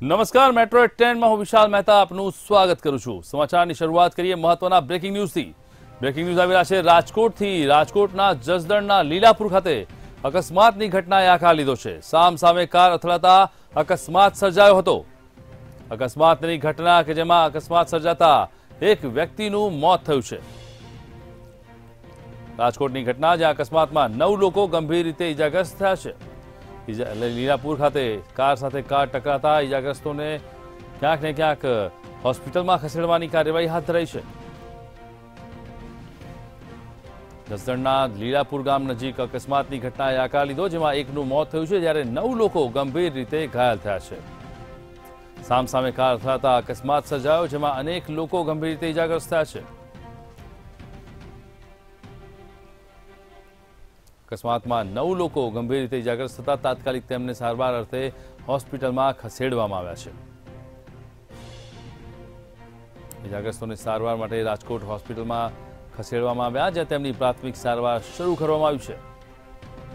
નમસ્કાર metro at ટેનમાં હું વિશાલ મહેતા આપનું સ્વાગત કરું છું સમાચારની શરૂઆત કરીએ મહત્વના બ્રેકિંગ ન્યૂઝથી બ્રેકિંગ ન્યૂઝ આવેલા છે રાજકોટથી રાજકોટના જસદણના લીલાપુર ખાતે અકસ્માતની ઘટનાએ આકાર લીધો છે સામ સામે કાર અથડાતા અકસ્માત સર્જાયો હતો અકસ્માતની ઘટના કે જેમાં અકસ્માત સર્જાતા એક વ્યક્તિનું મોત થયું છે રાજકોટની ઘટના જ્યાં અકસ્માતમાં નવ લોકો ગંભીર રીતે ઇજાગ્રસ્ત થયા છે લીલાપુર ખાતે કાર સાથે કાર ટકરાતા ઇજાગ્રસ્તોને ક્યાંક ને ક્યાંક હોસ્પિટલમાં ખસેડવાની કાર્યવાહી હાથ ધરાઈ છે જસદણના લીલાપુર ગામ નજીક અકસ્માતની ઘટનાએ આકાર લીધો જેમાં એકનું મોત થયું છે જ્યારે નવ લોકો ગંભીર રીતે ઘાયલ થયા છે સામસામે કાર અથડાતા અકસ્માત સર્જાયો જેમાં અનેક લોકો ગંભીર રીતે ઇજાગ્રસ્ત થયા છે અકસ્માતમાં નવ લોકો ગંભીર રીતે ઇજાગ્રસ્ત થતા તાત્કાલિક તેમને સારવાર અર્થે હોસ્પિટલમાં ખસેડવામાં આવ્યા છે ઇજાગ્રસ્તોને સારવાર માટે રાજકોટ હોસ્પિટલમાં ખસેડવામાં આવ્યા જ્યાં તેમની પ્રાથમિક સારવાર શરૂ કરવામાં આવી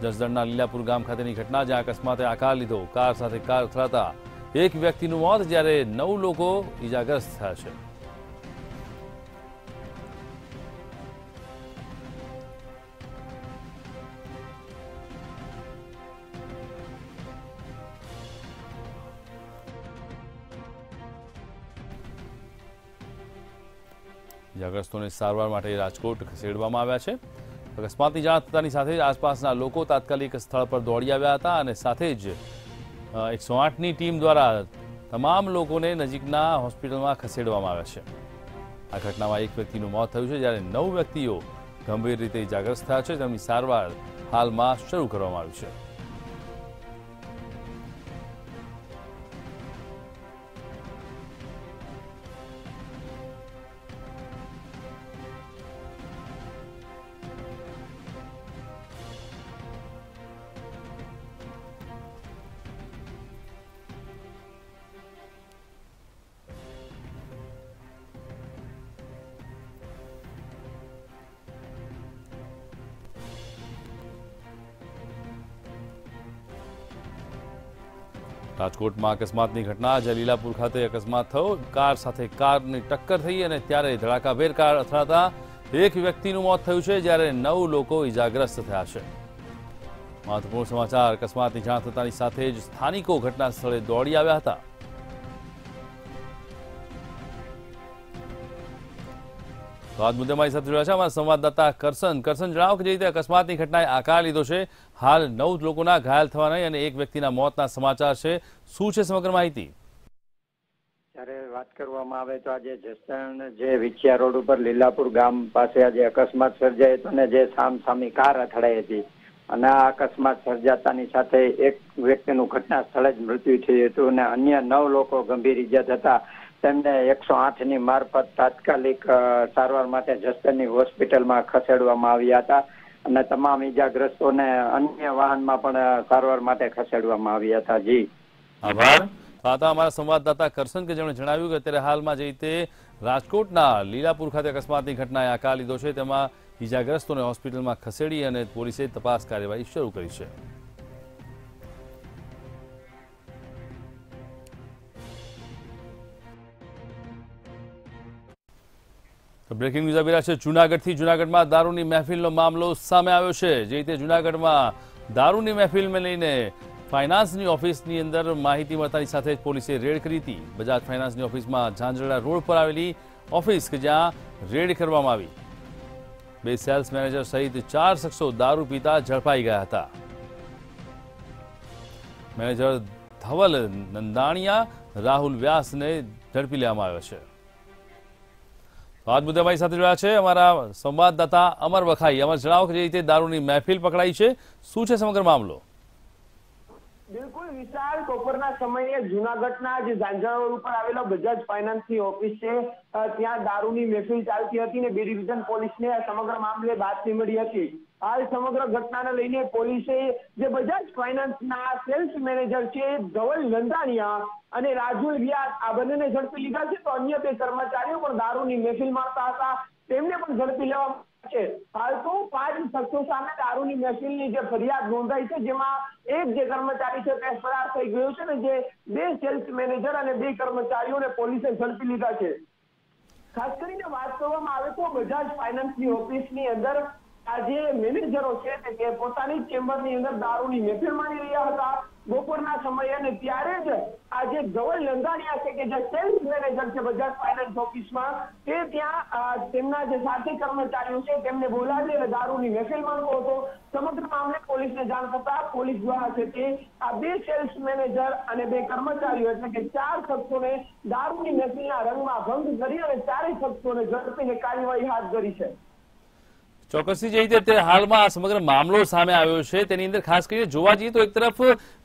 છે જસદણના લીલાપુર ગામ ખાતેની ઘટના જ્યાં અકસ્માતે આકાર લીધો કાર સાથે કાર અથડાતા એક વ્યક્તિનું મોત જ્યારે નવ લોકો ઇજાગ્રસ્ત થયા છે ઇજાગ્રસ્તોને સારવાર માટે રાજકોટ ખસેડવામાં આવ્યા છે અકસ્માતની જાણ થતાની સાથે જ આસપાસના લોકો તાત્કાલિક સ્થળ પર દોડી આવ્યા હતા અને સાથે જ એકસો આઠની ટીમ દ્વારા તમામ લોકોને નજીકના હોસ્પિટલમાં ખસેડવામાં આવ્યા છે આ ઘટનામાં એક વ્યક્તિનું મોત થયું છે જ્યારે નવ વ્યક્તિઓ ગંભીર રીતે ઇજાગ્રસ્ત થયા છે તેમની સારવાર હાલમાં શરૂ કરવામાં આવી છે રાજકોટમાં અકસ્માતની ઘટના જલીલાપુર ખાતે અકસ્માત થયો કાર સાથે કારની ટક્કર થઈ અને ત્યારે ધડાકાભેર કાર અથડાતા એક વ્યક્તિનું મોત થયું છે જ્યારે નવ લોકો ઇજાગ્રસ્ત થયા છે મહત્વપૂર્ણ સમાચાર અકસ્માતની જાણ થતાની સાથે જ સ્થાનિકો ઘટના સ્થળે દોડી આવ્યા હતા તો આજ સાથે જોડાયા સંવાદદાતા કરસન કરસન જણાવો કે જે રીતે અકસ્માતની ઘટનાએ આકાર લીધો છે હાલ નવ લોકોના ઘાયલ થવાના અને એક વ્યક્તિના મોતના સમાચાર છે શું છે સમગ્ર માહિતી ત્યારે વાત કરવામાં આવે તો આજે જસણ જે વિછિયા રોડ ઉપર લીલાપુર ગામ પાસે આજે અકસ્માત સર્જાયો હતો ને જે સામસામી કાર અથડાઈ હતી અને આ અકસ્માત સર્જાતાની સાથે એક વ્યક્તિનું ઘટના સ્થળે જ મૃત્યુ થયું હતું અને અન્ય નવ લોકો ગંભીર ઈજા થતા તેમને એકસો આઠ ની મારફત તાત્કાલિક સારવાર માટે જસદણની હોસ્પિટલમાં ખસેડવામાં આવ્યા હતા અને તમામ ઈજાગ્રસ્તોને અન્ય વાહનમાં પણ સારવાર માટે ખસેડવામાં આવ્યા હતા જી આભાર હતા અમારા સંવાદદાતા કરશન કે જેમણે જણાવ્યું કે અત્યારે હાલમાં જે રીતે રાજકોટના લીલાપુર ખાતે અકસ્માતની ઘટનાએ આકાર લીધો છે તેમાં ઈજાગ્રસ્તોને હોસ્પિટલમાં ખસેડી અને પોલીસે તપાસ કાર્યવાહી શરૂ કરી છે બ્રેકિંગ ન્યૂઝ આવી રહ્યા છે જૂનાગઢથી જૂનાગઢમાં દારૂની મહેફિલનો મામલો સામે આવ્યો છે જે રીતે જૂનાગઢમાં દારૂની મહેફિલને લઈને ફાઇનાન્સની ઓફિસની અંદર માહિતી મળતાની સાથે જ પોલીસે રેડ કરી હતી બજાજ ફાઇનાન્સની ઓફિસમાં ઝાંઝરડા રોડ પર આવેલી ઓફિસ કે જ્યાં રેડ કરવામાં આવી બે સેલ્સ મેનેજર સહિત ચાર શખ્સો દારૂ પીતા ઝડપાઈ ગયા હતા મેનેજર ધવલ નંદાણિયા રાહુલ વ્યાસને ઝડપી લેવામાં આવ્યો છે વાત મુદ્દાભાઈ સાથે જોડાયા છે અમારા સંવાદદાતા અમર વખાઈ અમર જણાવો કે જે રીતે દારૂની મહેફિલ પકડાઈ છે શું છે સમગ્ર મામલો બિલકુલ વિશાલ બપોરના સમયે જુનાગઢના જે ઝાંઝરા ઉપર આવેલો બજાજ ફાઇનાન્સ ફાઇનાન્સની ઓફિસ છે ત્યાં દારૂની મહેફિલ ચાલતી હતી ને બે ડિવિઝન ને સમગ્ર મામલે બાદ નીમડી હતી હાલ સમગ્ર ઘટનાને લઈને પોલીસે જે બજાજ ફાઇનાન્સના સેલ્સ મેનેજર છે ધવલ નંદાણીયા અને રાજુલ વ્યાસ આ બંનેને ઝડપી લીધા છે તો અન્ય બે કર્મચારીઓ પણ દારૂની મહેફિલ મારતા હતા તેમને પણ ઝડપી લેવામાં છે હાલ તો પાંચ શખ્સો સામે દારૂની મહેફિલની જે ફરિયાદ નોંધાઈ છે જેમાં એક જે કર્મચારી છે તે ફરાર થઈ ગયો છે ને જે બે સેલ્સ મેનેજર અને બે કર્મચારીઓને પોલીસે ઝડપી લીધા છે ખાસ કરીને વાત કરવામાં આવે તો બજાજ ફાઇનાન્સની ઓફિસની અંદર આ જે મેનેજરો છે તે પોતાની ચેમ્બરની અંદર દારૂની મહેફિલ માણી રહ્યા હતા બપોરના સમયે અને ત્યારે જ આ જે લંગાણિયા છે કે જે સેલ્સ મેનેજર છે બજાજ ફાઇનાન્સ ઓફિસમાં તે ત્યાં તેમના જે સાથી કર્મચારીઓ છે તેમને બોલાવી અને દારૂની મહેફિલ માંગતો હતો સમગ્ર મામલે પોલીસને જાણ થતા પોલીસ દ્વારા છે તે આ બે સેલ્સ મેનેજર અને બે કર્મચારીઓ એટલે કે ચાર શખ્સોને દારૂની મેફિલના રંગમાં ભંગ કરી અને ચારેય શખ્સોને ઝડપીને કાર્યવાહી હાથ ધરી છે ચોક્કસથી જે રીતે અત્યારે હાલમાં આ સમગ્ર મામલો સામે આવ્યો છે તેની અંદર ખાસ કરીને જોવા જઈએ તો એક તરફ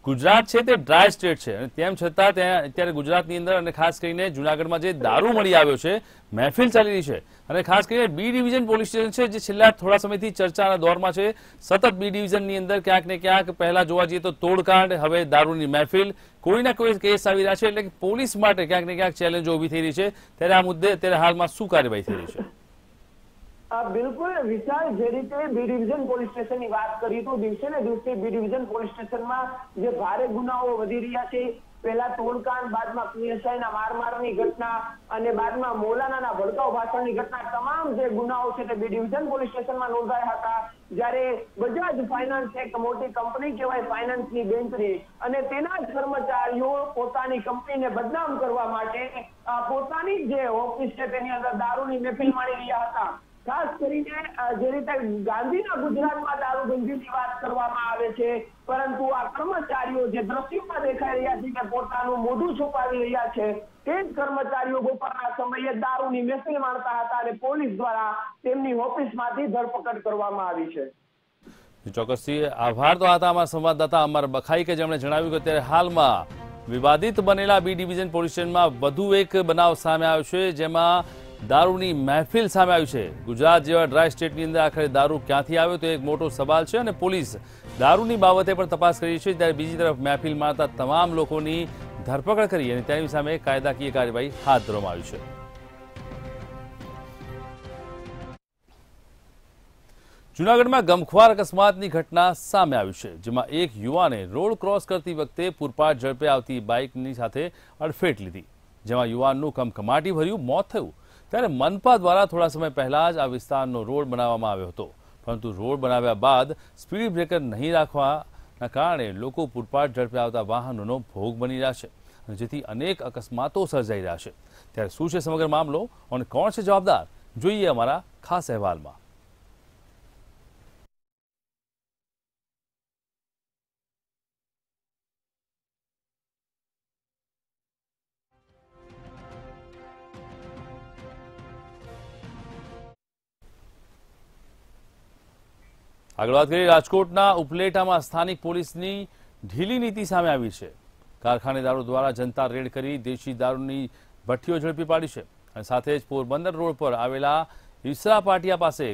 ગુજરાત છે તે ડ્રાય સ્ટેટ છે અને તેમ છતાં ત્યાં અત્યારે ગુજરાતની અંદર અને ખાસ કરીને જૂનાગઢમાં જે દારૂ મળી આવ્યો છે મહેફિલ ચાલી રહી છે અને ખાસ કરીને બી ડિવિઝન પોલીસ સ્ટેશન છે જે છેલ્લા થોડા સમયથી ચર્ચાના દોરમાં છે સતત બી ડિવિઝનની અંદર ક્યાંક ને ક્યાંક પહેલા જોવા જઈએ તો તોડકાંડ હવે દારૂની મહેફિલ કોઈના કોઈ કેસ આવી રહ્યા છે એટલે કે પોલીસ માટે ક્યાંક ને ક્યાંક ચેલેન્જો ઉભી થઈ રહી છે ત્યારે આ મુદ્દે અત્યારે હાલમાં શું કાર્યવાહી થઈ રહી છે બિલકુલ વિશાલ જે રીતે બી ડિવિઝન પોલીસ સ્ટેશનની વાત કરી તો દિવસે ને દિવસે બી ડિવિઝન પોલીસ સ્ટેશનમાં જે ભારે ગુનાઓ વધી રહ્યા છે પહેલા ટોલકાંડ બાદમાં પીએસઆઈના મારમારની ઘટના અને બાદમાં મોલાનાના ભડકાઉ ભાષણની ઘટના તમામ જે ગુનાઓ છે તે બી ડિવિઝન પોલીસ સ્ટેશનમાં નોંધાયા હતા જ્યારે જ ફાઇનાન્સ એક મોટી કંપની કહેવાય ફાઇનાન્સની બેંકની અને તેના જ કર્મચારીઓ પોતાની કંપનીને બદનામ કરવા માટે પોતાની જે ઓફિસ છે તેની અંદર દારૂની મહેફિલ માણી રહ્યા હતા ખાસ કરીને જે રીતે ગાંધીના ગુજરાતમાં દારૂબંધીની વાત કરવામાં આવે છે પરંતુ આ કર્મચારીઓ જે દ્રશ્યમાં દેખાઈ રહ્યા છે કે પોતાનું મોઢું છુપાવી રહ્યા છે તે જ કર્મચારીઓ બપોરના સમયે દારૂની મહેફિલ માણતા હતા અને પોલીસ દ્વારા તેમની ઓફિસમાંથી ધરપકડ કરવામાં આવી છે ચોક્કસથી આભાર તો હતા અમારા સંવાદદાતા અમર બખાઈ કે જેમણે જણાવ્યું કે અત્યારે હાલમાં વિવાદિત બનેલા બી ડિવિઝન પોલીસ સ્ટેશનમાં વધુ એક બનાવ સામે આવ્યો છે જેમાં દારૂની મહેફિલ સામે આવી છે ગુજરાત જેવા ડ્રાય સ્ટેટની અંદર આખરે દારૂ ક્યાંથી આવ્યો તો એક મોટો સવાલ છે અને પોલીસ દારૂની બાબતે પણ તપાસ કરી છે ત્યારે બીજી તરફ મહેફિલ મારતા તમામ લોકોની ધરપકડ કરી અને તેની સામે કાયદાકીય કાર્યવાહી હાથ ધરવામાં આવી છે જૂનાગઢમાં ગમખ્વાર અકસ્માતની ઘટના સામે આવી છે જેમાં એક યુવાને રોડ ક્રોસ કરતી વખતે પૂરપાટ ઝડપે આવતી બાઇકની સાથે અડફેટ લીધી જેમાં યુવાનનું કમકમાટી ભર્યું મોત થયું ત્યારે મનપા દ્વારા થોડા સમય પહેલા જ આ વિસ્તારનો રોડ બનાવવામાં આવ્યો હતો પરંતુ રોડ બનાવ્યા બાદ સ્પીડ બ્રેકર નહીં રાખવાના કારણે લોકો પૂરપાટ ઝડપે આવતા વાહનોનો ભોગ બની રહ્યા છે જેથી અનેક અકસ્માતો સર્જાઈ રહ્યા છે ત્યારે શું છે સમગ્ર મામલો અને કોણ છે જવાબદાર જોઈએ અમારા ખાસ અહેવાલમાં આગળ વાત કરીએ રાજકોટના ઉપલેટામાં સ્થાનિક પોલીસની ઢીલી નીતિ સામે આવી છે કારખાનેદારો દ્વારા જનતા રેડ કરી દેશી દારૂની ભઠ્ઠીઓ ઝડપી પાડી છે અને સાથે જ પોરબંદર રોડ પર આવેલા ઈસરા પાટિયા પાસે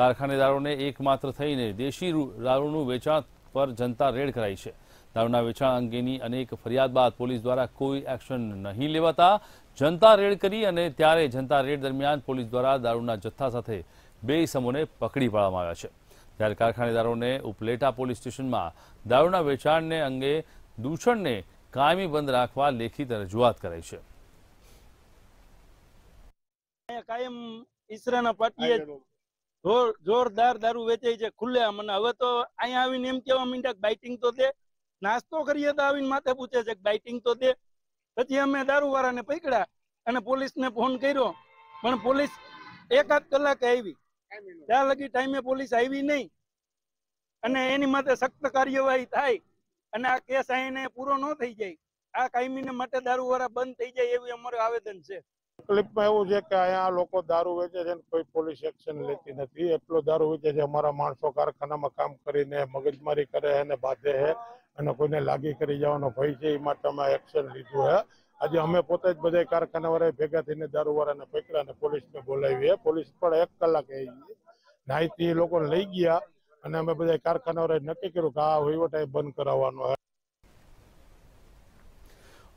કારખાનેદારોને એકમાત્ર થઈને દેશી દારૂનું વેચાણ પર જનતા રેડ કરાઈ છે દારૂના વેચાણ અંગેની અનેક ફરિયાદ બાદ પોલીસ દ્વારા કોઈ એક્શન નહીં લેવાતા જનતા રેડ કરી અને ત્યારે જનતા રેડ દરમિયાન પોલીસ દ્વારા દારૂના જથ્થા સાથે બે સમૂહને પકડી પાડવામાં આવ્યા છે ત્યારે કારખાનેદારોને ઉપલેટા પોલીસ સ્ટેશનમાં દારૂના વેચાણને અંગે દૂષણને કાયમી બંધ રાખવા લેખિત રજૂઆત કરાઈ છે જોરદાર દારૂ વેચાય છે ખુલ્લેઆમ અને હવે તો અહીંયા આવીને એમ કેવા માંડ્યા બાઇટિંગ તો દે નાસ્તો કરીએ તો આવીને માથે પૂછે છે બાઇટિંગ તો દે પછી અમે દારૂ દારૂવાળાને પકડ્યા અને પોલીસને ફોન કર્યો પણ પોલીસ એકાદ કલાકે આવી ત્યાં લગી ટાઈમે પોલીસ આવી નહીં અને એની માટે સખ્ત કાર્યવાહી થાય અને આ કેસ અહીંને પૂરો ન થઈ જાય આ કાયમીને માટે દારૂ વાળા બંધ થઈ જાય એવું અમારું આવેદન છે તકલીફમાં એવું છે કે અહીંયા લોકો દારૂ વેચે છે કોઈ પોલીસ એક્શન લેતી નથી એટલો દારૂ વેચે છે અમારા માણસો કારખાનામાં કામ કરીને મગજમારી કરે અને બાંધે છે અને કોઈને લાગી કરી જવાનો ભય છે એ માટે અમે એક્શન લીધું છે આજે અમે પોતે જ બધા કારખાનાવાળા ભેગા થઈને દારૂવાળાને પકડ્યા અને પોલીસને બોલાવીએ પોલીસ પણ એક કલાક માહિતી લોકો લઈ ગયા અને અમે બધા કારખાનાવાળાએ નક્કી કર્યું કે આ વહીવટ બંધ કરાવવાનો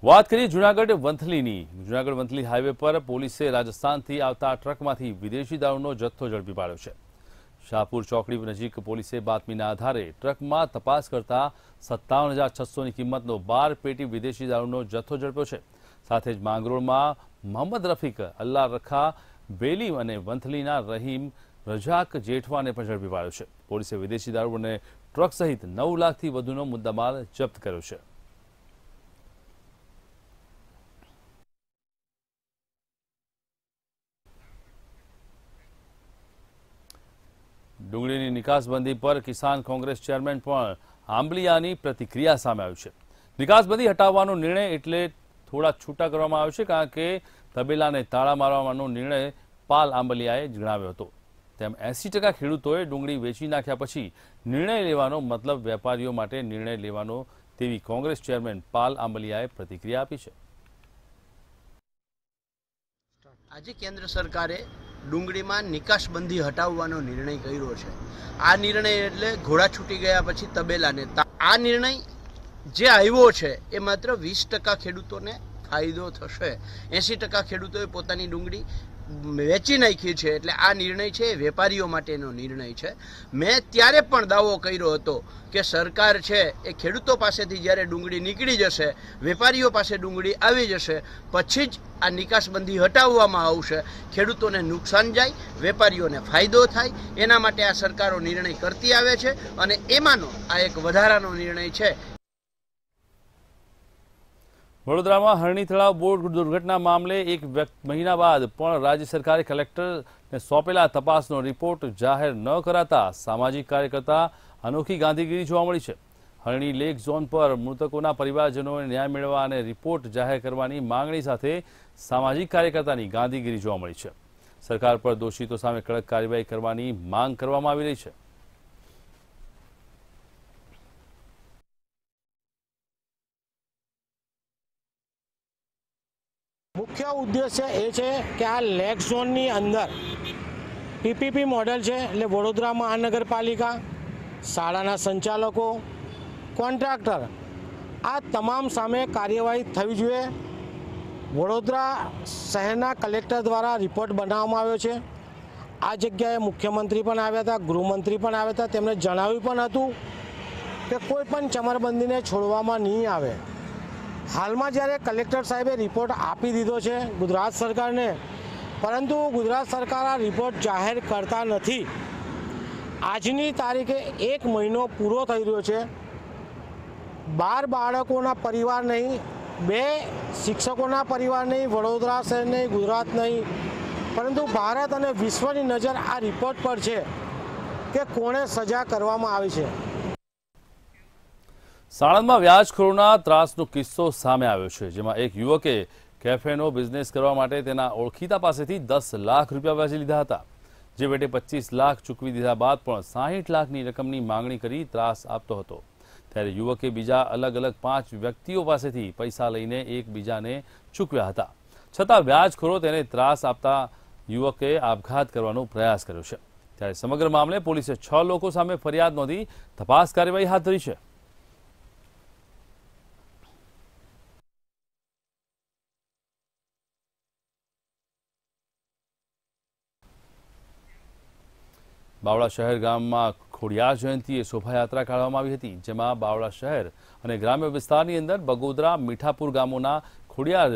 વાત કરીએ જુનાગઢ વંથલીની જુનાગઢ વંથલી હાઈવે પર પોલીસે રાજસ્થાનથી આવતા ટ્રકમાંથી વિદેશી દારૂનો જથ્થો ઝડપી પાડ્યો છે શાહપુર ચોકડી નજીક પોલીસે બાતમીના આધારે ટ્રકમાં તપાસ કરતા સત્તાવન હજાર છસોની કિંમતનો બાર પેટી વિદેશી દારૂનો જથ્થો ઝડપ્યો છે સાથે જ માંગરોળમાં મોહમ્મદ રફીક અલ્લા રખા બેલીમ અને વંથલીના રહીમ રજાક જેઠવાને પણ ઝડપી પાડ્યો છે પોલીસે વિદેશી દારૂ અને ટ્રક સહિત નવ લાખથી વધુનો મુદ્દામાલ જપ્ત કર્યો છે ડુંગળીની નિકાસબંધી પર કિસાન કોંગ્રેસ ચેરમેન પણ આંબલિયાની પ્રતિક્રિયા સામે આવી છે નિકાસબંધી હટાવવાનો નિર્ણય એટલે થોડા છૂટા કરવામાં આવ્યો છે કારણ કે તબેલાને તાળા મારવાનો નિર્ણય પાલ આંબલિયાએ જણાવ્યો હતો તેમ એંસી ટકા ખેડૂતોએ ડુંગળી વેચી નાખ્યા પછી નિર્ણય લેવાનો મતલબ વેપારીઓ માટે નિર્ણય લેવાનો તેવી કોંગ્રેસ ચેરમેન પાલ આંબલિયાએ પ્રતિક્રિયા આપી છે આજે કેન્દ્ર સરકારે ડુંગળીમાં નિકાસબંધી હટાવવાનો નિર્ણય કર્યો છે આ નિર્ણય એટલે ઘોડા છૂટી ગયા પછી તબેલાને આ નિર્ણય જે આવ્યો છે એ માત્ર વીસ ટકા ખેડૂતોને ફાયદો થશે એંસી ટકા ખેડૂતોએ પોતાની ડુંગળી વેચી નાખી છે એટલે આ નિર્ણય છે એ વેપારીઓ માટેનો નિર્ણય છે મેં ત્યારે પણ દાવો કર્યો હતો કે સરકાર છે એ ખેડૂતો પાસેથી જ્યારે ડુંગળી નીકળી જશે વેપારીઓ પાસે ડુંગળી આવી જશે પછી જ આ નિકાસબંધી હટાવવામાં આવશે ખેડૂતોને નુકસાન જાય વેપારીઓને ફાયદો થાય એના માટે આ સરકારો નિર્ણય કરતી આવે છે અને એમાંનો આ એક વધારાનો નિર્ણય છે વડોદરામાં હરણી તળાવ બોટ દુર્ઘટના મામલે એક મહિના બાદ પણ રાજ્ય સરકારે કલેક્ટરને સોંપેલા તપાસનો રિપોર્ટ જાહેર ન કરાતા સામાજિક કાર્યકર્તા અનોખી ગાંધીગીરી જોવા મળી છે હરણી લેક ઝોન પર મૃતકોના પરિવારજનોને ન્યાય મેળવવા અને રિપોર્ટ જાહેર કરવાની માંગણી સાથે સામાજિક કાર્યકર્તાની ગાંધીગીરી જોવા મળી છે સરકાર પર દોષિતો સામે કડક કાર્યવાહી કરવાની માંગ કરવામાં આવી રહી છે ઉદ્દેશ્ય એ છે કે આ લેક ઝોનની અંદર પીપીપી મોડેલ છે એટલે વડોદરા મહાનગરપાલિકા શાળાના સંચાલકો કોન્ટ્રાક્ટર આ તમામ સામે કાર્યવાહી થવી જોઈએ વડોદરા શહેરના કલેક્ટર દ્વારા રિપોર્ટ બનાવવામાં આવ્યો છે આ જગ્યાએ મુખ્યમંત્રી પણ આવ્યા હતા ગૃહમંત્રી પણ આવ્યા હતા તેમણે જણાવ્યું પણ હતું કે કોઈ પણ ચમરબંધીને છોડવામાં નહીં આવે હાલમાં જ્યારે કલેક્ટર સાહેબે રિપોર્ટ આપી દીધો છે ગુજરાત સરકારને પરંતુ ગુજરાત સરકાર આ રિપોર્ટ જાહેર કરતા નથી આજની તારીખે એક મહિનો પૂરો થઈ રહ્યો છે બાર બાળકોના પરિવાર નહીં બે શિક્ષકોના પરિવાર નહીં વડોદરા શહેર નહીં ગુજરાત નહીં પરંતુ ભારત અને વિશ્વની નજર આ રિપોર્ટ પર છે કે કોણે સજા કરવામાં આવી છે સાણંદમાં વ્યાજખોરોના ત્રાસનો કિસ્સો સામે આવ્યો છે જેમાં એક યુવકે કેફેનો બિઝનેસ કરવા માટે તેના ઓળખીતા પાસેથી દસ લાખ રૂપિયા વ્યાજે લીધા હતા જે બેટે પચીસ લાખ ચૂકવી દીધા બાદ પણ સાહીઠ લાખની રકમની માંગણી કરી ત્રાસ આપતો હતો ત્યારે યુવકે બીજા અલગ અલગ પાંચ વ્યક્તિઓ પાસેથી પૈસા લઈને એકબીજાને ચૂકવ્યા હતા છતાં વ્યાજખોરો તેને ત્રાસ આપતા યુવકે આપઘાત કરવાનો પ્રયાસ કર્યો છે ત્યારે સમગ્ર મામલે પોલીસે છ લોકો સામે ફરિયાદ નોંધી તપાસ કાર્યવાહી હાથ ધરી છે બાવળા શહેર ગામમાં ખોડિયાર જયંતિએ શોભાયાત્રા કાઢવામાં આવી હતી જેમાં બાવળા શહેર અને ગ્રામ્ય વિસ્તારની અંદર બગોદરા મીઠાપુર ગામોના ખોડિયાર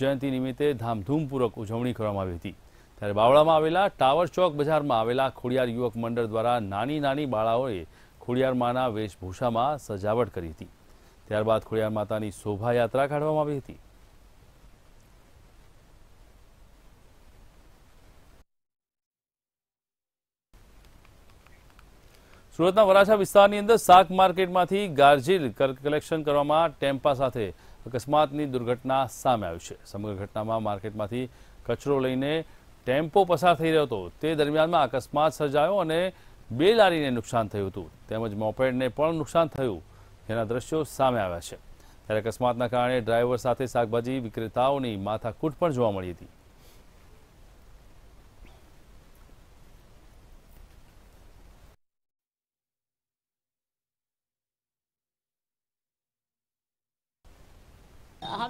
જયંતી નિમિત્તે ધામધૂમપૂર્વક ઉજવણી કરવામાં આવી હતી ત્યારે બાવળામાં આવેલા ટાવર ચોક બજારમાં આવેલા ખોડિયાર યુવક મંડળ દ્વારા નાની નાની બાળાઓએ ખોડિયાર માના વેશભૂષામાં સજાવટ કરી હતી ત્યારબાદ ખોડિયાર માતાની શોભાયાત્રા કાઢવામાં આવી હતી સુરતના વરાછા વિસ્તારની અંદર શાક માર્કેટમાંથી ગાર્જિલ કલેક્શન કરવામાં ટેમ્પા સાથે અકસ્માતની દુર્ઘટના સામે આવી છે સમગ્ર ઘટનામાં માર્કેટમાંથી કચરો લઈને ટેમ્પો પસાર થઈ રહ્યો હતો તે દરમિયાનમાં અકસ્માત સર્જાયો અને બે લારીને નુકસાન થયું હતું તેમજ મોપેડને પણ નુકસાન થયું તેના દ્રશ્યો સામે આવ્યા છે ત્યારે અકસ્માતના કારણે ડ્રાઈવર સાથે શાકભાજી વિક્રેતાઓની માથાકૂટ પણ જોવા મળી હતી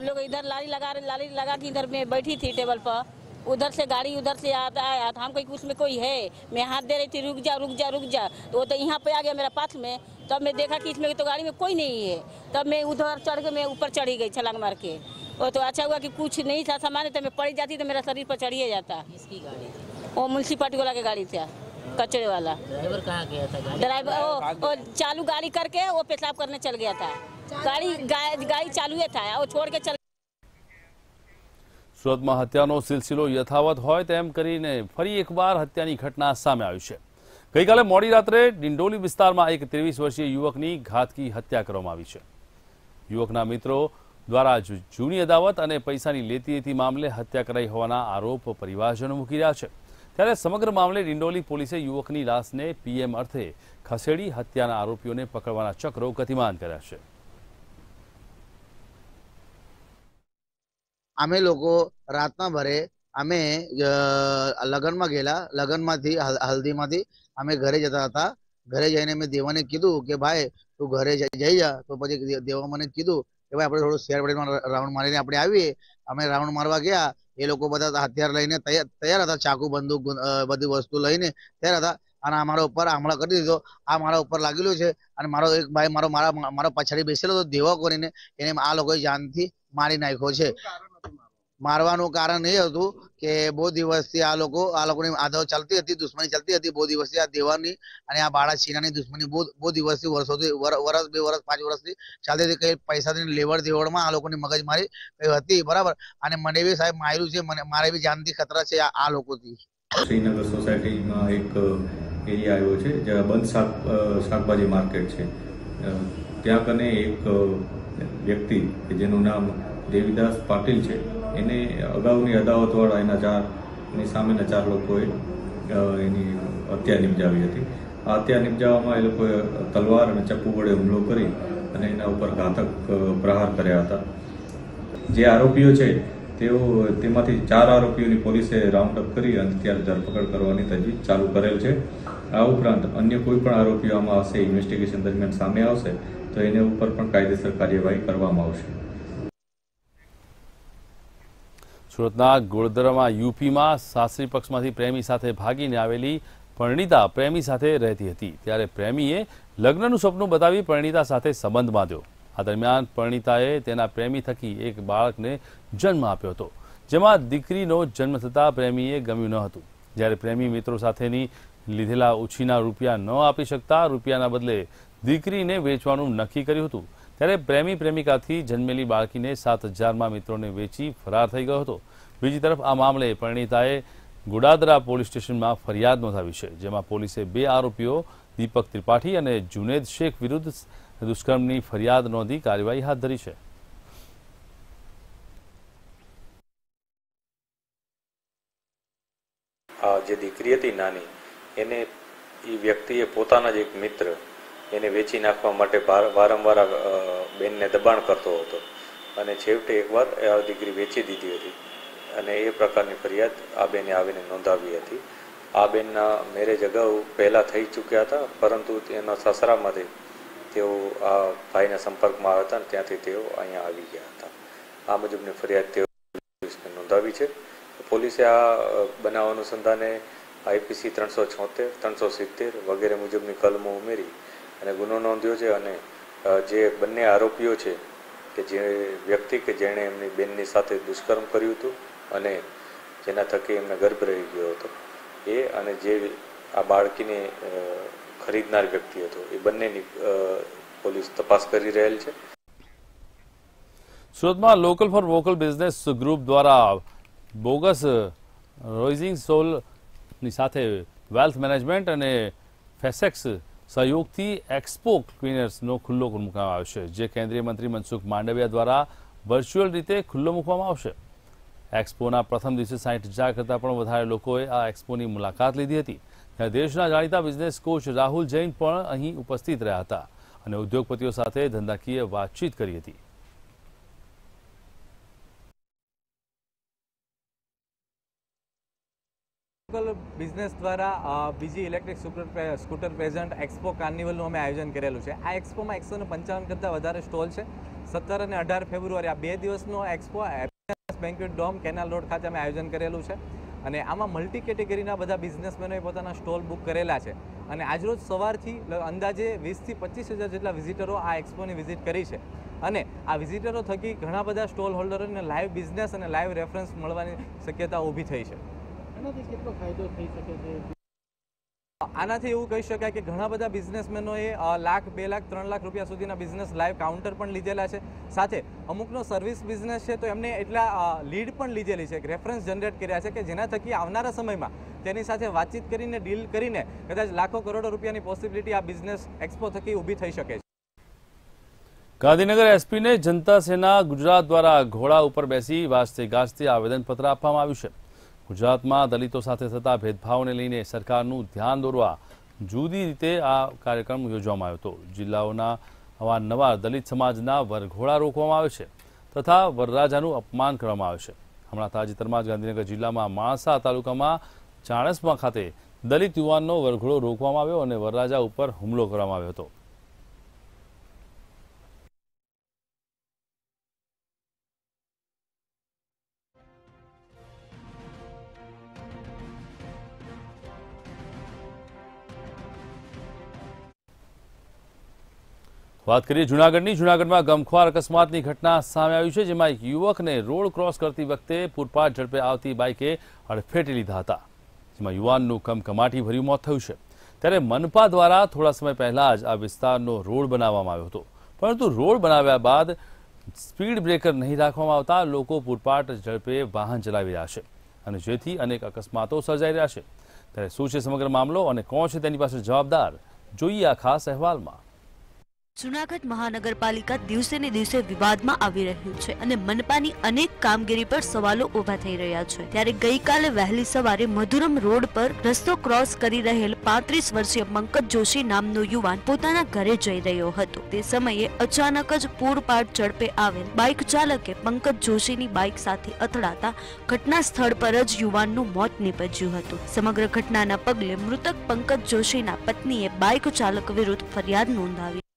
हम लोग इधर लाली लगा रहे लाली लगा के इधर में बैठी थी टेबल पर उधर से गाड़ी उधर से आता आया तो हमको कि उसमें कोई है मैं हाथ दे रही थी रुक जा रुक जा रुक जा तो वो तो यहाँ पे आ गया मेरा पाथ में तब मैं देखा कि इसमें तो गाड़ी में कोई नहीं है तब मैं उधर चढ़ के मैं ऊपर चढ़ी गई छलांग मार के वो तो अच्छा हुआ कि कुछ नहीं था सामान तो मैं पड़ी जाती तो मेरा शरीर पर चढ़िए जाता इसकी गाड़ी वो म्यूनसिपाली वाला की गाड़ी था कचरे वाला ड्राइवर कहाँ गया था ड्राइवर चालू गाड़ी करके वो पेशाब करने चल गया था ગાડી ગાડી ચાલુ થાય આવો છોડ કે ચાલ સુરતમાં હત્યાનો સિલસિલો યથાવત હોય તેમ કરીને ફરી એકવાર હત્યાની ઘટના સામે આવી છે ગઈકાલે મોડી રાત્રે ડિંડોલી વિસ્તારમાં એક ત્રેવીસ વર્ષીય યુવકની ઘાતકી હત્યા કરવામાં આવી છે યુવકના મિત્રો દ્વારા જૂની અદાવત અને પૈસાની લેતી મામલે હત્યા કરાઈ હોવાના આરોપ પરિવારજનો મૂકી રહ્યા છે ત્યારે સમગ્ર મામલે ડિંડોલી પોલીસે યુવકની લાશને પીએમ અર્થે ખસેડી હત્યાના આરોપીઓને પકડવાના ચક્રો ગતિમાન કર્યા છે અમે લોકો રાતના ભરે અમે લગ્નમાં ગયેલા લગ્નમાંથી હલ્દીમાંથી અમે ઘરે જતા હતા ઘરે જઈને મેં દેવાને કીધું કે ભાઈ તું ઘરે જઈ જા તો પછી દેવા મને કીધું કે ભાઈ આપણે થોડું શેરબડીમાં રાઉન્ડ મારીને આપણે આવીએ અમે રાઉન્ડ મારવા ગયા એ લોકો બધા હથિયાર લઈને તૈયાર હતા ચાકુ બંદૂક બધી વસ્તુ લઈને તૈયાર હતા અને આ મારા ઉપર હમણાં કરી દીધો આ મારા ઉપર લાગેલું છે અને મારો એક ભાઈ મારો મારા મારો પાછળ બેસેલો હતો દેવા કરીને એને આ લોકોએ જાનથી મારી નાખ્યો છે મારવાનું કારણ એ હતું કે બહુ દિવસથી આ લોકો આ લોકોની આદત ચાલતી હતી દુશ્મની ચાલતી હતી બહુ દિવસથી આ દેવાની અને આ બાળા છીનાની દુશ્મની બહુ બહુ દિવસથી વર્ષોથી વર્ષ બે વર્ષ પાંચ વર્ષથી ચાલતી હતી કઈ પૈસાની લેવડ દેવડમાં આ લોકોની મગજમારી કઈ હતી બરાબર અને મને બી સાહેબ માર્યું છે મને મારે બી જાનથી ખતરા છે આ લોકોથી શ્રીનગર સોસાયટીમાં એક એરિયા આવ્યો છે જ્યાં બંધ શાક શાકભાજી માર્કેટ છે ત્યાં કને એક વ્યક્તિ કે જેનું નામ દેવીદાસ પાટીલ છે એને અગાઉની અદાવતવાળા એના ચારની સામેના ચાર લોકોએ એની હત્યા નિપજાવી હતી આ હત્યા નિપજાવવામાં એ લોકોએ તલવાર અને ચપ્પુ વડે હુમલો કરી અને એના ઉપર ઘાતક પ્રહાર કર્યા હતા જે આરોપીઓ છે તેઓ તેમાંથી ચાર આરોપીઓની પોલીસે રાઉન્ડઅપ કરી અને ત્યારે ધરપકડ કરવાની તજવીજ ચાલુ કરેલ છે આ ઉપરાંત અન્ય કોઈ પણ આરોપીઓ હશે ઇન્વેસ્ટિગેશન દરમિયાન સામે આવશે તો એને ઉપર પણ કાયદેસર કાર્યવાહી કરવામાં આવશે સુરતના ગોળદરામાં યુપીમાં સાસરી પક્ષમાંથી પ્રેમી સાથે ભાગીને આવેલી પરણીતા પ્રેમી સાથે રહેતી હતી ત્યારે પ્રેમીએ લગ્નનું સપનું બતાવી પરણીતા સાથે સંબંધ બાંધ્યો આ દરમિયાન પરણીતાએ તેના પ્રેમી થકી એક બાળકને જન્મ આપ્યો હતો જેમાં દીકરીનો જન્મ થતાં પ્રેમીએ ગમ્યું ન હતું જ્યારે પ્રેમી મિત્રો સાથેની લીધેલા ઉછીના રૂપિયા ન આપી શકતા રૂપિયાના બદલે દીકરીને વેચવાનું નક્કી કર્યું હતું ત્યારે પ્રેમી પ્રેમિકાથી જન્મેલી બાળકીને સાત હજારમાં મિત્રોને વેચી ફરાર થઈ ગયો હતો બીજી તરફ આ મામલે પરિણીતાએ ગુડાદરા પોલીસ સ્ટેશનમાં ફરિયાદ નોંધાવી છે જેમાં પોલીસે બે આરોપીઓ દીપક ત્રિપાઠી અને જુનેદ શેખ વિરુદ્ધ દુષ્કર્મની ફરિયાદ નોંધી કાર્યવાહી હાથ ધરી છે જે દીકરી હતી નાની એને એ વ્યક્તિએ પોતાના જ એક મિત્ર એને વેચી નાખવા માટે વારંવાર બેનને દબાણ કરતો હતો અને છેવટે એકવાર આ દીકરી વેચી દીધી હતી અને એ પ્રકારની ફરિયાદ આ બેને આવીને નોંધાવી હતી આ બેનના મેરેજ અગાઉ પહેલાં થઈ ચૂક્યા હતા પરંતુ તેના સસરામાંથી તેઓ આ ભાઈના સંપર્કમાં આવ્યા હતા અને ત્યાંથી તેઓ અહીંયા આવી ગયા હતા આ મુજબની ફરિયાદ તેઓ પોલીસને નોંધાવી છે પોલીસે આ બનાવ અનુસંધાને આઈપીસી ત્રણસો છોતેર ત્રણસો સિત્તેર વગેરે મુજબની કલમો ઉમેરી અને ગુનો નોંધ્યો છે અને જે બંને આરોપીઓ છે કે જે વ્યક્તિ કે જેણે એમની બેનની સાથે દુષ્કર્મ કર્યું હતું અને જેના થકી એમને ગર્ભ રહી ગયો હતો એ અને જે આ બાળકીને ખરીદનાર વ્યક્તિ હતો એ બંનેની પોલીસ તપાસ કરી રહેલ છે સુરતમાં local for vocal business group દ્વારા બોગસ રોઇઝિંગ સોલની સાથે વેલ્થ મેનેજમેન્ટ અને ફેસેક્સ સહયોગથી એક્સપો ક્લીનર્સનો ખુલ્લો મૂકવામાં આવશે જે કેન્દ્રીય મંત્રી મનસુખ માંડવિયા દ્વારા વર્ચ્યુઅલ રીતે ખુલ્લો મૂકવામાં આવશે એક્સપોના પ્રથમ દિવસે સાહીઠ હજાર કરતાં પણ વધારે લોકોએ આ એક્સપોની મુલાકાત લીધી હતી ત્યાં દેશના જાણીતા બિઝનેસ કોચ રાહુલ જૈન પણ અહીં ઉપસ્થિત રહ્યા હતા અને ઉદ્યોગપતિઓ સાથે ધંધાકીય વાતચીત કરી હતી લોકલ બિઝનેસ દ્વારા બીજી electric scooter scooter present expo કાર્નિવલનું અમે આયોજન કરેલું છે આ એક્સપોમાં એકસો ને પંચાવન કરતાં વધારે સ્ટોલ છે સત્તર અને અઢાર ફેબ્રુઆરી આ બે દિવસનો expo banquet dome canal road ખાતે અમે આયોજન કરેલું છે અને આમાં મલ્ટી કેટેગરીના બધા બિઝનેસમેનોએ પોતાના સ્ટોલ બુક કરેલા છે અને આજરોજ સવારથી અંદાજે વીસથી પચીસ હજાર જેટલા વિઝિટરો આ એક્સપોની વિઝિટ કરી છે અને આ વિઝિટરો થકી ઘણા બધા સ્ટોલ હોલ્ડરોને લાઈવ બિઝનેસ અને લાઈવ રેફરન્સ મળવાની શક્યતા ઊભી થઈ છે આનાથી ફાયદો થઈ શકે છે આનાથી એવું કહી શકાય કે ઘણા બધા બિઝનેસમેનોએ લાખ બે લાખ ત્રણ લાખ રૂપિયા સુધીના બિઝનેસ લાઈવ કાઉન્ટર પણ લીધેલા છે સાથે અમુકનો સર્વિસ બિઝનેસ છે તો એમને એટલા લીડ પણ લીધેલી છે રેફરન્સ જનરેટ કર્યા છે કે જેના થકી આવનારા સમયમાં તેની સાથે વાતચીત કરીને ડીલ કરીને કદાચ લાખો કરોડો રૂપિયાની પોસિબિલિટી આ બિઝનેસ એક્સપો થકી ઊભી થઈ શકે છે ગાંધીનગર એસપીને જનતા સેના ગુજરાત દ્વારા ઘોડા ઉપર બેસી વાજતે ગાજતે આવેદનપત્ર આપવામાં આવ્યું છે ગુજરાતમાં દલિતો સાથે થતા ભેદભાવને લઈને સરકારનું ધ્યાન દોરવા જુદી રીતે આ કાર્યક્રમ યોજવામાં આવ્યો હતો જિલ્લાઓના અવારનવાર દલિત સમાજના વરઘોડા રોકવામાં આવે છે તથા વરરાજાનું અપમાન કરવામાં આવે છે હમણાં તાજેતરમાં જ ગાંધીનગર જિલ્લામાં માણસા તાલુકામાં ચાણસમા ખાતે દલિત યુવાનનો વરઘોડો રોકવામાં આવ્યો અને વરરાજા ઉપર હુમલો કરવામાં આવ્યો હતો વાત કરીએ જૂનાગઢની જૂનાગઢમાં ગમખ્વાર અકસ્માતની ઘટના સામે આવી છે જેમાં એક યુવકને રોડ ક્રોસ કરતી વખતે પૂરપાટ ઝડપે આવતી બાઇકે હડફેટી લીધા હતા જેમાં યુવાનનું કમકમાટી ભર્યું મોત થયું છે ત્યારે મનપા દ્વારા થોડા સમય પહેલાં જ આ વિસ્તારનો રોડ બનાવવામાં આવ્યો હતો પરંતુ રોડ બનાવ્યા બાદ સ્પીડ બ્રેકર નહીં રાખવામાં આવતા લોકો પૂરપાટ ઝડપે વાહન ચલાવી રહ્યા છે અને જેથી અનેક અકસ્માતો સર્જાઈ રહ્યા છે ત્યારે શું છે સમગ્ર મામલો અને કોણ છે તેની પાસે જવાબદાર જોઈએ આ ખાસ અહેવાલમાં જુનાગઢ મહાનગરપાલિકા દિવસે ને દિવસે વિવાદમાં આવી રહ્યું છે અને મનપાની અનેક કામગીરી પર સવાલો ઉભા થઈ રહ્યા છે ત્યારે ગઈકાલે વહેલી સવારે મધુરમ રોડ પર રસ્તો ક્રોસ કરી રહેલ પાંત્રીસ વર્ષીય પંકજ જોશી નામનો યુવાન પોતાના ઘરે જઈ રહ્યો હતો તે સમયે અચાનક જ પૂરપાટ ઝડપે આવેલ બાઇક ચાલકે પંકજ જોશીની બાઇક સાથે અથડાતા ઘટના સ્થળ પર જ યુવાનનું મોત નીપજ્યું હતું સમગ્ર ઘટનાના પગલે મૃતક પંકજ જોશીના પત્નીએ બાઇક ચાલક વિરુદ્ધ ફરિયાદ નોંધાવી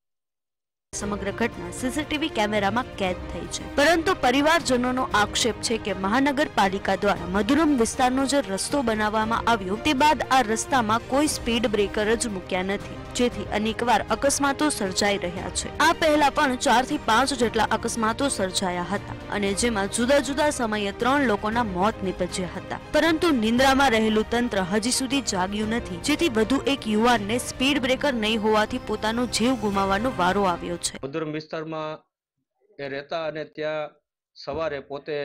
સમગ્ર ઘટના સીસીટીવી કેમેરામાં કેદ થઈ છે પરંતુ પરિવારજનોનો આક્ષેપ છે કે મહાનગરપાલિકા દ્વારા મધુરમ વિસ્તારનો જે રસ્તો બનાવવામાં આવ્યો તે બાદ આ રસ્તામાં કોઈ સ્પીડ બ્રેકર જ મૂક્યા નથી જેથી અનેકવાર અકસ્માતો સર્જાઈ રહ્યા છે આ પહેલા પણ ચાર થી પાંચ જેટલા અકસ્માતો સર્જાયા હતા અને જેમાં જુદા જુદા સમયે ત્રણ લોકોના મોત નીપજ્યા હતા પરંતુ નિંદ્રામાં રહેલું તંત્ર હજી સુધી જાગ્યું નથી જેથી વધુ એક યુવાનને સ્પીડ બ્રેકર નહીં હોવાથી પોતાનો જીવ ગુમાવવાનો વારો આવ્યો છે છે મધુરમ વિસ્તારમાં એ રહેતા અને ત્યાં સવારે પોતે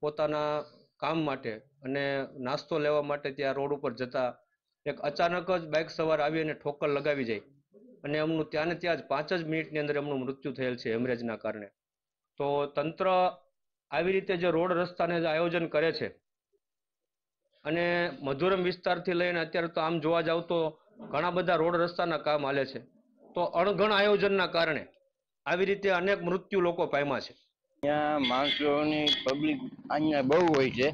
પોતાના કામ માટે અને નાસ્તો લેવા માટે ત્યાં રોડ ઉપર જતા એક અચાનક જ બાઇક સવાર આવી અને ઠોકર લગાવી જાય અને એમનું ત્યાં ને ત્યાં જ પાંચ જ મિનિટની અંદર એમનું મૃત્યુ થયેલ છે હેમરેજના કારણે તો તંત્ર આવી રીતે જે રોડ રસ્તાને જે આયોજન કરે છે અને મધુરમ વિસ્તારથી લઈને અત્યારે તો આમ જોવા જાવ તો ઘણા બધા રોડ રસ્તાના કામ હાલે છે તો અણઘણ આયોજનના કારણે આવી રીતે અનેક મૃત્યુ લોકો પામ્યા છે ત્યાં માણસોની પબ્લિક અહીંયા બહુ હોય છે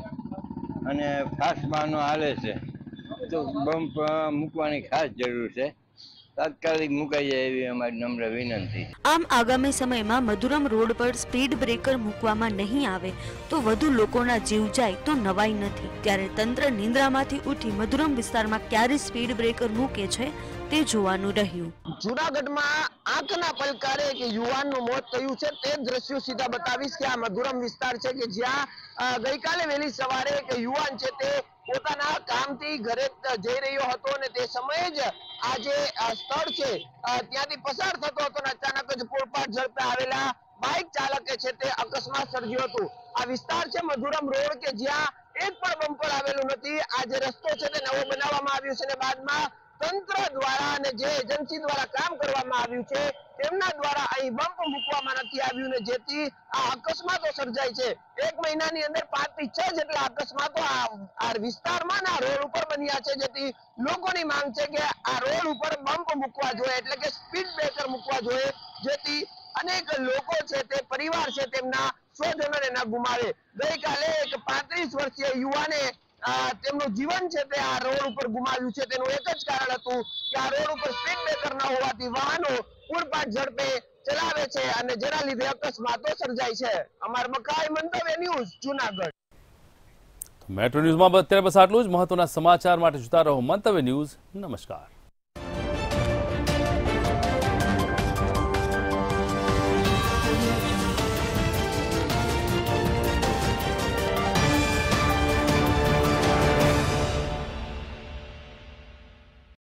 અને ફાસ્ટ બાનો હાલે છે તો બમ્પ મૂકવાની ખાસ જરૂર છે તાત્કાલિક મુકાઈ જાય એવી અમારી નમ્ર વિનંતી આમ આગામી સમયમાં મધુરમ રોડ પર સ્પીડ બ્રેકર મૂકવામાં નહીં આવે તો વધુ લોકોના જીવ જાય તો નવાઈ નથી ત્યારે તંત્ર નિંદ્રામાંથી ઉઠી મધુરમ વિસ્તારમાં ક્યારે સ્પીડ બ્રેકર મૂકે છે તે જોવાનું રહ્યું જુનાગઢમાં આંખના પલકારે કે યુવાનનું મોત થયું છે તે દ્રશ્યો સીધા બતાવીશ કે આ મધુરમ વિસ્તાર છે કે જ્યાં ગઈકાલે વહેલી સવારે એક યુવાન છે તે પોતાના કામથી ઘરે જઈ રહ્યો હતો અને તે સમયે જ આ જે સ્થળ છે ત્યાંથી પસાર થતો હતો અને અચાનક જ પોળપાટ ઝડપે આવેલા બાઇક ચાલકે છે તે અકસ્માત સર્જ્યું હતું આ વિસ્તાર છે મધુરમ રોડ કે જ્યાં એક પણ બમ્પર આવેલું નથી આ જે રસ્તો છે તે નવો બનાવવામાં આવ્યો છે અને બાદમાં તંત્ર દ્વારા અને જે એજન્સી દ્વારા કામ કરવામાં આવ્યું છે તેમના દ્વારા અહીં બંપ મૂકવામાં નથી આવ્યું ને જેથી આ અકસ્માતો સર્જાય છે એક મહિનાની અંદર પાંચ થી છ જેટલા અકસ્માતો આ વિસ્તારમાં ના રોડ ઉપર બન્યા છે જેથી લોકોની માંગ છે કે આ રોડ ઉપર બંપ મૂકવા જોઈએ એટલે કે સ્પીડ બ્રેકર મૂકવા જોઈએ જેથી અનેક લોકો છે તે પરિવાર છે તેમના સ્વજનોને ન ગુમાવે ગઈકાલે એક પાંત્રીસ વર્ષીય યુવાને તેમનું જીવન છે તે આ રોડ ઉપર ગુમાવ્યું છે તેનું એક જ કારણ હતું કે આ રોડ ઉપર સ્પીડ બ્રેકર ન હોવાથી વાહનો પૂરપાટ ઝડપે ચલાવે છે અને જેના લીધે અકસ્માતો સર્જાય છે અમાર મકાઈ મંતવ્ય ન્યૂઝ જુનાગઢ મેટ્રો ન્યૂઝમાં અત્યારે બસ આટલું જ મહત્વના સમાચાર માટે જોતા રહો મંતવ્ય ન્યૂઝ નમસ્કાર